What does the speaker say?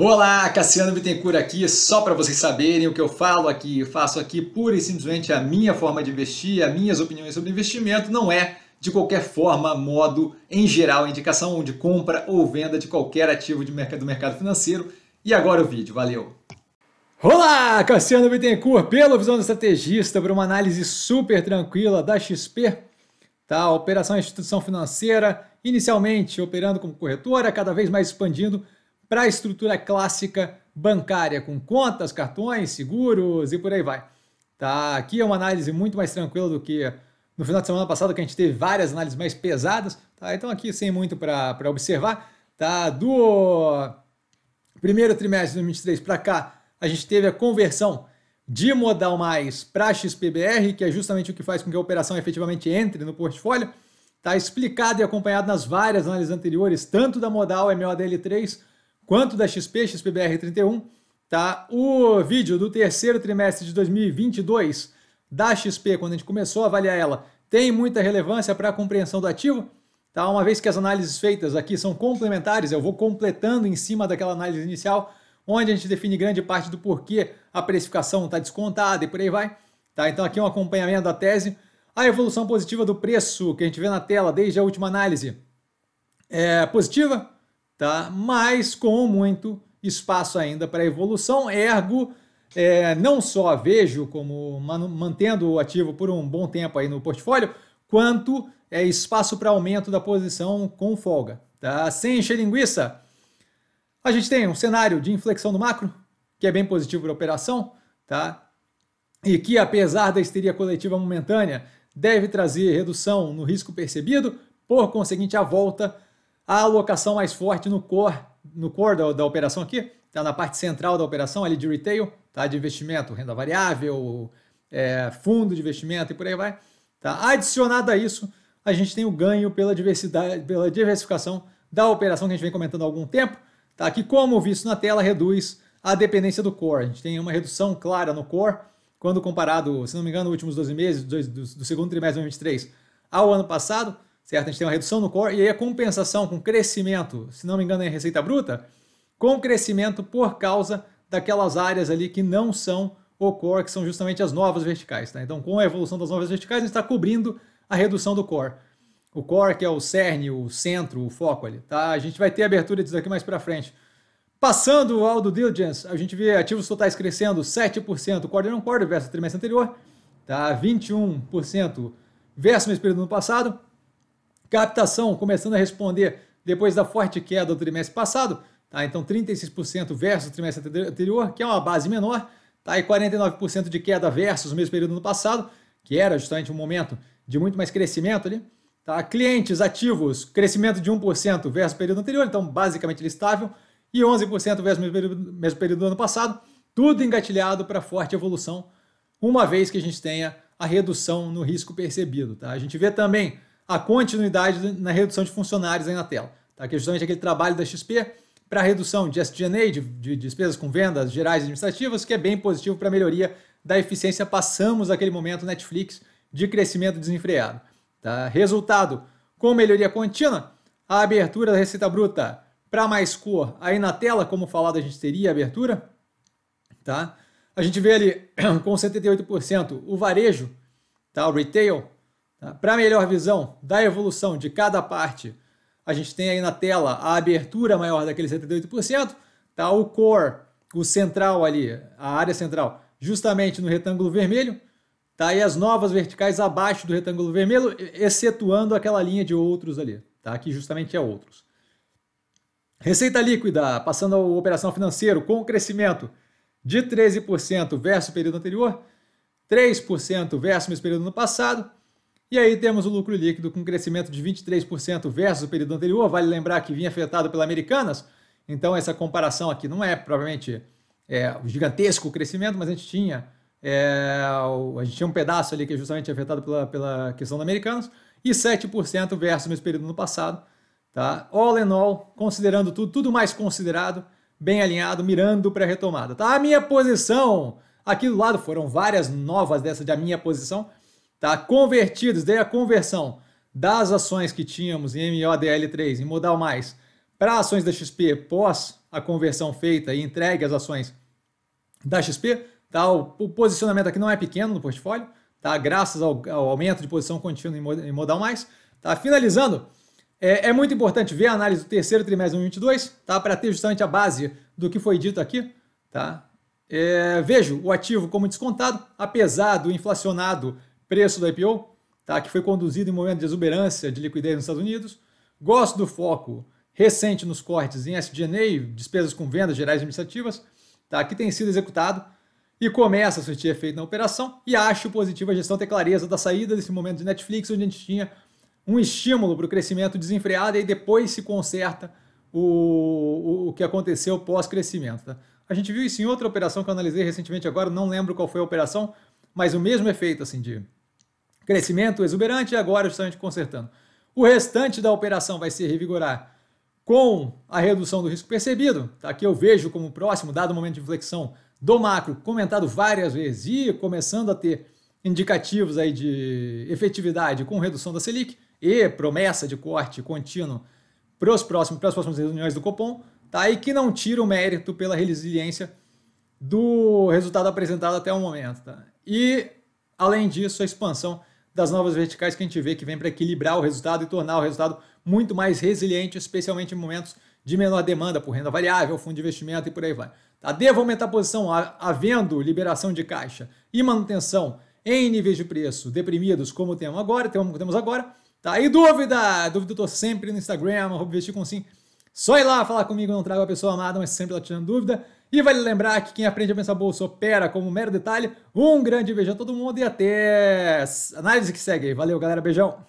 Olá, Cassiano Bittencourt aqui, só para vocês saberem o que eu falo aqui, eu faço aqui pura e simplesmente a minha forma de investir, as minhas opiniões sobre investimento, não é de qualquer forma, modo, em geral, indicação de compra ou venda de qualquer ativo de mercado, do mercado financeiro. E agora o vídeo, valeu! Olá, Cassiano Bittencourt, pelo visão do estrategista, para uma análise super tranquila da XP, tá? Operação instituição financeira, inicialmente operando como corretora, cada vez mais expandindo para a estrutura clássica bancária, com contas, cartões, seguros e por aí vai. Tá? Aqui é uma análise muito mais tranquila do que no final de semana passado, que a gente teve várias análises mais pesadas. Tá? Então, aqui sem muito para observar. Tá? Do primeiro trimestre de 2023 para cá, a gente teve a conversão de modal mais para XPBR, que é justamente o que faz com que a operação efetivamente entre no portfólio. Está explicado e acompanhado nas várias análises anteriores, tanto da modal MODL3 Quanto da XP, XPBR 31, tá? O vídeo do terceiro trimestre de 2022 da XP, quando a gente começou a avaliar ela, tem muita relevância para a compreensão do ativo. Tá? Uma vez que as análises feitas aqui são complementares, eu vou completando em cima daquela análise inicial, onde a gente define grande parte do porquê a precificação está descontada e por aí vai. Tá? Então aqui é um acompanhamento da tese. A evolução positiva do preço que a gente vê na tela desde a última análise é positiva, tá? mas com muito espaço ainda para evolução, ergo, é, não só vejo como mantendo o ativo por um bom tempo aí no portfólio, quanto é espaço para aumento da posição com folga. Tá? Sem encher linguiça, a gente tem um cenário de inflexão do macro, que é bem positivo para a operação, tá? e que, apesar da histeria coletiva momentânea, deve trazer redução no risco percebido, por conseguinte, a volta a alocação mais forte no core, no core da, da operação aqui, está na parte central da operação, ali de retail, tá? de investimento, renda variável, é, fundo de investimento e por aí vai. Tá? Adicionado a isso, a gente tem o ganho pela, diversidade, pela diversificação da operação que a gente vem comentando há algum tempo, tá? que, como visto na tela, reduz a dependência do core. A gente tem uma redução clara no core, quando comparado, se não me engano, nos últimos 12 meses, do, do, do segundo trimestre de 2023 ao ano passado, certo? A gente tem uma redução no core e aí a compensação com crescimento, se não me engano é receita bruta, com crescimento por causa daquelas áreas ali que não são o core, que são justamente as novas verticais. Tá? Então, com a evolução das novas verticais, a gente está cobrindo a redução do core. O core, que é o cerne, o centro, o foco ali. Tá? A gente vai ter abertura disso aqui mais para frente. Passando ao do diligence, a gente vê ativos totais crescendo 7% quarter on quarter versus o trimestre anterior, tá? 21% versus o mesmo período do ano passado, Captação começando a responder depois da forte queda do trimestre passado, tá? Então 36% versus o trimestre anterior, que é uma base menor, tá? E 49% de queda versus o mesmo período no passado, que era justamente um momento de muito mais crescimento ali. Tá? Clientes ativos, crescimento de 1% versus o período anterior, então basicamente estável, e 11% versus o mesmo período, mesmo período do ano passado, tudo engatilhado para forte evolução, uma vez que a gente tenha a redução no risco percebido. Tá? A gente vê também a continuidade na redução de funcionários aí na tela. Tá? Que é justamente aquele trabalho da XP para redução de SG&A, de, de despesas com vendas gerais administrativas, que é bem positivo para a melhoria da eficiência. Passamos aquele momento Netflix de crescimento desenfreado. Tá? Resultado, com melhoria contínua, a abertura da receita bruta para mais cor aí na tela, como falado, a gente teria a abertura. Tá? A gente vê ali com 78% o varejo, tá? o retail, Tá? Para melhor visão da evolução de cada parte, a gente tem aí na tela a abertura maior daquele 78%, tá? o core, o central ali, a área central, justamente no retângulo vermelho, tá? e as novas verticais abaixo do retângulo vermelho, excetuando aquela linha de outros ali, tá? que justamente é outros. Receita líquida, passando a operação financeira, com o crescimento de 13% versus o período anterior, 3% versus o mesmo período no passado, e aí temos o lucro líquido com crescimento de 23% versus o período anterior. Vale lembrar que vinha afetado pela Americanas, então essa comparação aqui não é provavelmente é, o gigantesco crescimento, mas a gente tinha é, a gente tinha um pedaço ali que é justamente afetado pela, pela questão da Americanas, e 7% versus o mesmo período no passado. Tá? All in all, considerando tudo, tudo mais considerado, bem alinhado, mirando para a retomada. Tá? A minha posição, aqui do lado foram várias novas dessa da de minha posição, Tá? Convertidos, daí a conversão das ações que tínhamos em MODL3, em modal mais, para ações da XP pós a conversão feita e entregue as ações da XP, tá? o, o posicionamento aqui não é pequeno no portfólio, tá? graças ao, ao aumento de posição contínua em, em modal mais. Tá? Finalizando, é, é, muito importante ver a análise do terceiro trimestre de 2022 tá? para ter justamente a base do que foi dito aqui. Tá? É, vejo o ativo como descontado, apesar do inflacionado preço do IPO, tá? que foi conduzido em momento de exuberância de liquidez nos Estados Unidos. Gosto do foco recente nos cortes em SG&A, despesas com vendas gerais administrativas, tá? que tem sido executado e começa a surtir efeito na operação. E acho positiva a gestão ter clareza da saída desse momento de Netflix, onde a gente tinha um estímulo para o crescimento desenfreado e depois se conserta o, o, o que aconteceu pós-crescimento. Tá? A gente viu isso em outra operação que eu analisei recentemente agora, não lembro qual foi a operação, mas o mesmo efeito assim de crescimento exuberante e agora justamente consertando. O restante da operação vai se revigorar com a redução do risco percebido, tá? que eu vejo como próximo, dado o momento de inflexão do macro, comentado várias vezes e começando a ter indicativos aí de efetividade com redução da Selic e promessa de corte contínuo para, os próximos, para as próximas reuniões do Copom, tá? e que não tira o mérito pela resiliência do resultado apresentado até o momento. Tá? E, além disso, a expansão das novas verticais que a gente vê que vem para equilibrar o resultado e tornar o resultado muito mais resiliente, especialmente em momentos de menor demanda por renda variável, fundo de investimento e por aí vai. Tá? Devo aumentar a posição havendo liberação de caixa e manutenção em níveis de preço deprimidos, como temos agora, temos agora. Tá? E dúvida? Dúvida eu tô sempre no Instagram, investir com sim. Só ir lá falar comigo, não trago a pessoa amada, mas sempre lá tirando dúvida. E vale lembrar que quem aprende a pensar bolsa opera como um mero detalhe. Um grande beijão a todo mundo e até análise que segue. Valeu, galera. Beijão.